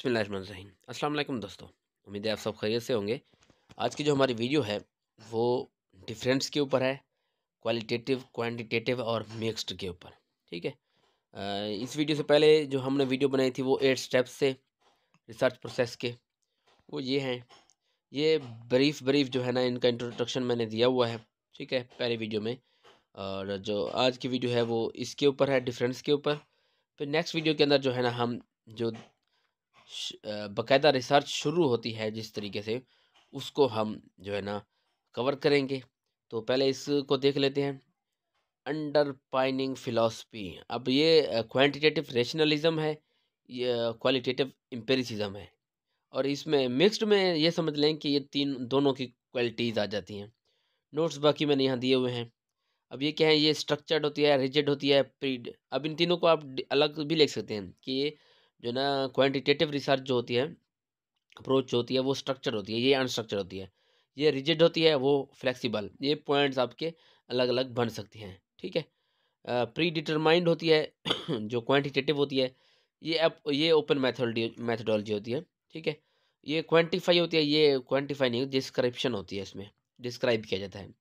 अस्सलाम वालेकुम दोस्तों उम्मीद है आप सब खैरियत से होंगे आज की जो हमारी वीडियो है वो डिफरेंस के ऊपर है क्वालिटेटिव क्वान्टिटेटिव और मिक्स्ड के ऊपर ठीक है इस वीडियो से पहले जो हमने वीडियो बनाई थी वो एट स्टेप्स से रिसर्च प्रोसेस के वो ये हैं ये ब्रीफ ब्रीफ जो है ना इनका इंट्रोडक्शन मैंने दिया हुआ है ठीक है पहले वीडियो में और जो आज की वीडियो है वो इसके ऊपर है डिफरेंस के ऊपर फिर नेक्स्ट वीडियो के अंदर जो है ना हम जो बाकायदा रिसर्च शुरू होती है जिस तरीके से उसको हम जो है ना कवर करेंगे तो पहले इसको देख लेते हैं अंडरपाइनिंग फ़िलासफ़ी अब ये क्वान्टिटेटिव रेशनलिज़म है ये क्वालिटेटिव एम्पेरिसिजम है और इसमें मिक्स्ड में ये समझ लें कि ये तीन दोनों की क्वालिटीज़ आ जाती हैं नोट्स बाकी मैंने यहाँ दिए हुए हैं अब ये क्या है ये स्ट्रक्चर्ड होती है रिजिड होती है प्रीड अब इन तीनों को आप अलग भी लिख सकते हैं कि ये जो ना क्वान्टिटेटिव रिसर्च जो होती है अप्रोच होती है वो स्ट्रक्चर होती है ये अनस्ट्रक्चर होती है ये रिजिड होती है वो फ्लेक्सिबल ये पॉइंट्स आपके अलग अलग बन सकती हैं ठीक है प्री डिटरमाइंड होती है जो क्वान्टिटेटिव होती है ये ये ओपन मैथोलॉजी मैथडोलॉजी होती है ठीक है ये क्वान्टिफाई होती है ये क्वान्टिफाई नहीं डिस्क्रिप्शन होती है इसमें डिस्क्राइब किया जाता है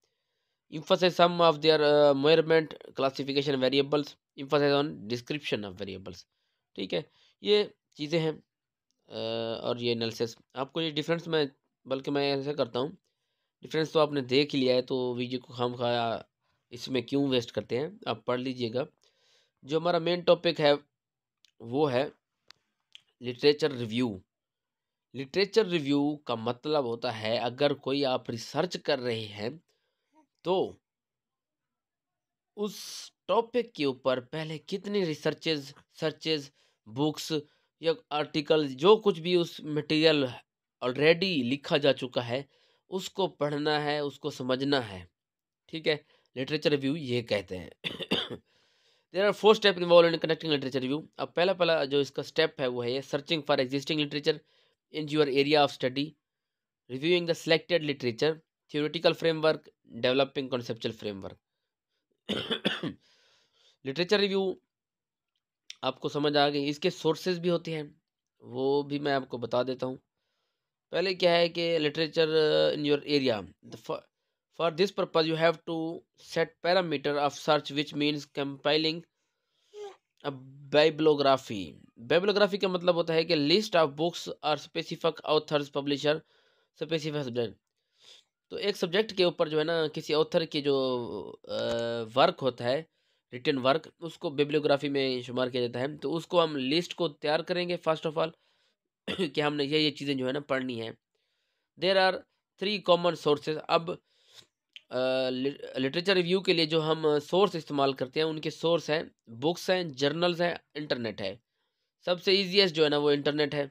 emphasis some of their measurement classification variables emphasis on description of variables ठीक है ये चीज़ें हैं और ये एनालिसिस आपको ये डिफरेंस मैं बल्कि मैं ऐसा करता हूँ डिफरेंस तो आपने देख लिया है तो वीडियो को खाम खाया इसमें क्यों वेस्ट करते हैं आप पढ़ लीजिएगा जो हमारा मेन टॉपिक है वो है लिटरेचर रिव्यू लिटरेचर रिव्यू का मतलब होता है अगर कोई आप रिसर्च कर रहे हैं तो उस टॉपिक के ऊपर पहले कितनी रिसर्चेज सर्चेज बुक्स या आर्टिकल जो कुछ भी उस मटेरियल ऑलरेडी लिखा जा चुका है उसको पढ़ना है उसको समझना है ठीक है लिटरेचर रिव्यू ये कहते हैं there are four step involve in connecting literature review अब पहला पहला जो इसका स्टेप है वो है ये searching for existing literature in your area of study reviewing the selected literature theoretical framework developing conceptual framework literature review आपको समझ आ गई इसके सोर्सेज भी होते हैं वो भी मैं आपको बता देता हूँ पहले क्या है कि literature in your area for this purpose you have to set parameter of search which means compiling bibliography bibliography का मतलब होता है कि लिस्ट ऑफ बुक्स और specific authors publisher specific subject तो एक सब्जेक्ट के ऊपर जो है ना किसी ऑथर की जो वर्क होता है रिटर्न वर्क उसको बिब्लियोग्राफी में शुमार किया जाता है तो उसको हम लिस्ट को तैयार करेंगे फर्स्ट ऑफ ऑल कि हमने ये ये चीज़ें जो है ना पढ़नी है there are three common sources अब लिटरेचर रिव्यू के लिए जो हम सोर्स इस्तेमाल करते हैं उनके सोर्स हैं बुक्स हैं जर्नल्स हैं इंटरनेट है सबसे ईजीएस जो है ना वो इंटरनेट है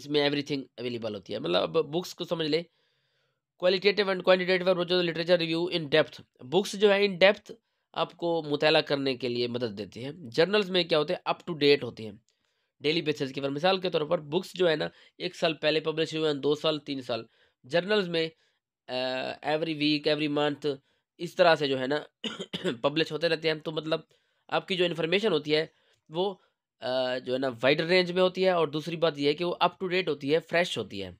इसमें एवरीथिंग अवेलेबल होती है मतलब अब बुक्स को समझ ले क्वालिटेटिव एंड क्वान्टिटेटिव और जो literature review in depth books जो है इन डेप्थ आपको मुताल करने के लिए मदद देती है जर्नल्स में क्या होते हैं अप टू डेट होती हैं डेली बेसिस के ऊपर मिसाल के तौर पर बुक्स जो है ना एक साल पहले पब्लिश हुए हैं दो साल तीन साल जर्नल्स में एवरी वीक एवरी मंथ इस तरह से जो है ना पब्लिश होते रहते हैं तो मतलब आपकी जो इन्फॉर्मेशन होती है वो जो है ना वाइडर रेंज में होती है और दूसरी बात यह है कि वो अप टू डेट होती है फ्रेश होती है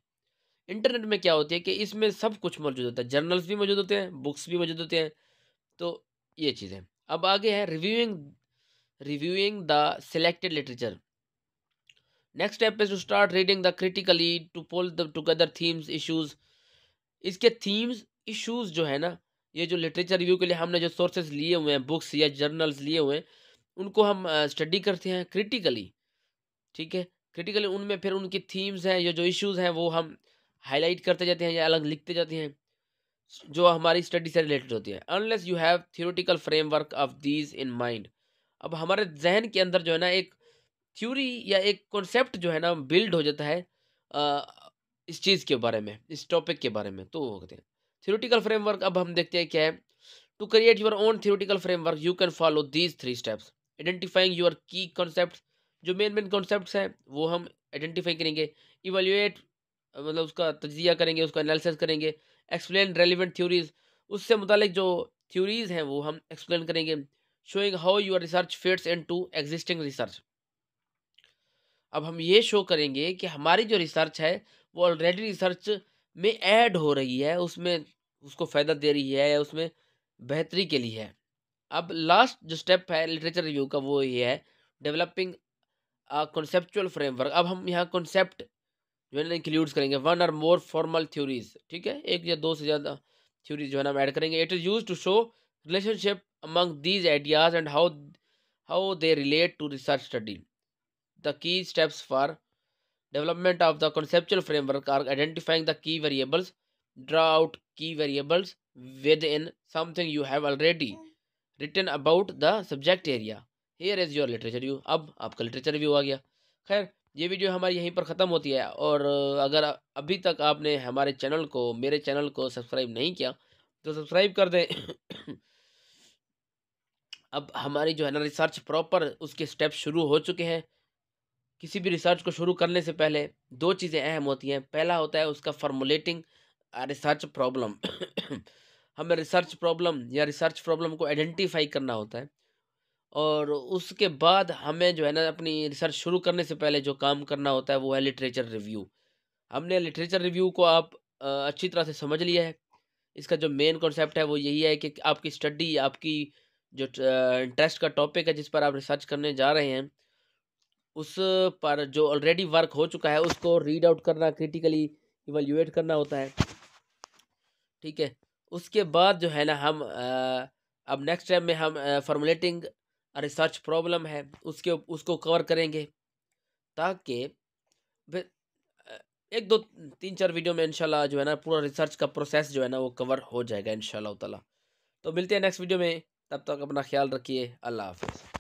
इंटरनेट में क्या होती है कि इसमें सब कुछ मौजूद होता है जर्नल्स भी मौजूद होते हैं बुक्स भी मौजूद होते हैं तो ये चीज़ें अब आगे है reviewing reviewing the selected literature next step is to start reading the critically to pull the together themes issues इसके थीम्स इश्यूज जो है ना ये जो लिटरेचर रिव्यू के लिए हमने जो सोर्सेज लिए हुए हैं बुक्स या जर्नल्स लिए हुए हैं उनको हम स्टडी करते हैं क्रिटिकली ठीक है क्रिटिकली उनमें फिर उनकी थीम्स हैं या जो इश्यूज़ हैं वो हम हाईलाइट करते जाते हैं या अलग लिखते जाते हैं जो हमारी स्टडी से रिलेटेड होती है unless you have theoretical framework of these in mind अब हमारे जहन के अंदर जो है ना एक थ्योरी या एक कॉन्सेप्ट जो है ना बिल्ड हो जाता है आ, इस चीज़ के बारे में इस टॉपिक के बारे में तो वो कहते हैं थियोरटिकल फ्रेमवर्क अब हम देखते हैं क्या है to create your own theoretical framework you can follow these three steps identifying your key concept जो मेन मेन कॉन्सेप्ट हैं वो हम आइडेंटिफाई करेंगे इवेल्यूएट मतलब उसका तजिया करेंगे उसका एनालिसिस करेंगे एक्सप्लेन रेलिवेंट थ्योरीज उससे मुतल जो थ्योरीज हैं वो हम एक्सप्लेन करेंगे showing how your research fits into existing research अब हम ये शो करेंगे कि हमारी जो रिसर्च है वो ऑलरेडी रिसर्च में ऐड हो रही है उसमें उसको फ़ायदा दे रही है या उसमें बेहतरी के लिए है अब लास्ट जो स्टेप है लिटरेचर रिव्यू का वो ये है डेवलपिंग कॉन्सेपचुअल फ्रेमवर्क अब हम यहाँ कॉन्सेप्ट जो है ना इंक्लूड्स करेंगे one or more formal theories ठीक है एक या दो से ज़्यादा थ्योरीज जो है ना हम ऐड करेंगे it is used to show relationship among these ideas and how how they relate to research study the key steps for development of the conceptual framework are identifying the key variables draw out key variables within something you have already written about the subject area here is your literature view अब आपका literature view आ गया खैर ये video हमारी यहीं पर ख़त्म होती है और अगर अभी तक आपने हमारे चैनल को मेरे चैनल को सब्सक्राइब नहीं किया तो सब्सक्राइब कर दें अब हमारी जो है ना रिसर्च प्रॉपर उसके स्टेप शुरू हो चुके हैं किसी भी रिसर्च को शुरू करने से पहले दो चीज़ें अहम होती हैं पहला होता है उसका फॉर्मुलेटिंग रिसर्च प्रॉब्लम हमें रिसर्च प्रॉब्लम या रिसर्च प्रॉब्लम को आइडेंटिफाई करना होता है और उसके बाद हमें जो है ना अपनी रिसर्च शुरू करने से पहले जो काम करना होता है वो है लिटरेचर रिव्यू हमने लिटरेचर रिव्यू को आप अच्छी तरह से समझ लिया है इसका जो मेन कॉन्सेप्ट है वो यही है कि आपकी स्टडी आपकी जो इंटरेस्ट का टॉपिक है जिस पर आप रिसर्च करने जा रहे हैं उस पर जो ऑलरेडी वर्क हो चुका है उसको रीड आउट करना क्रिटिकली इवेल्यूएट करना होता है ठीक है उसके बाद जो है ना हम अब नेक्स्ट टाइम में हम फॉर्मुलेटिंग रिसर्च प्रॉब्लम है उसके उसको कवर करेंगे ताकि एक दो तीन चार वीडियो में इंशाल्लाह जो है ना पूरा रिसर्च का प्रोसेस जो है ना वो कवर हो जाएगा इंशाल्लाह ताला तो मिलते हैं नेक्स्ट वीडियो में तब तक अपना ख्याल रखिए अल्लाह हाफिज़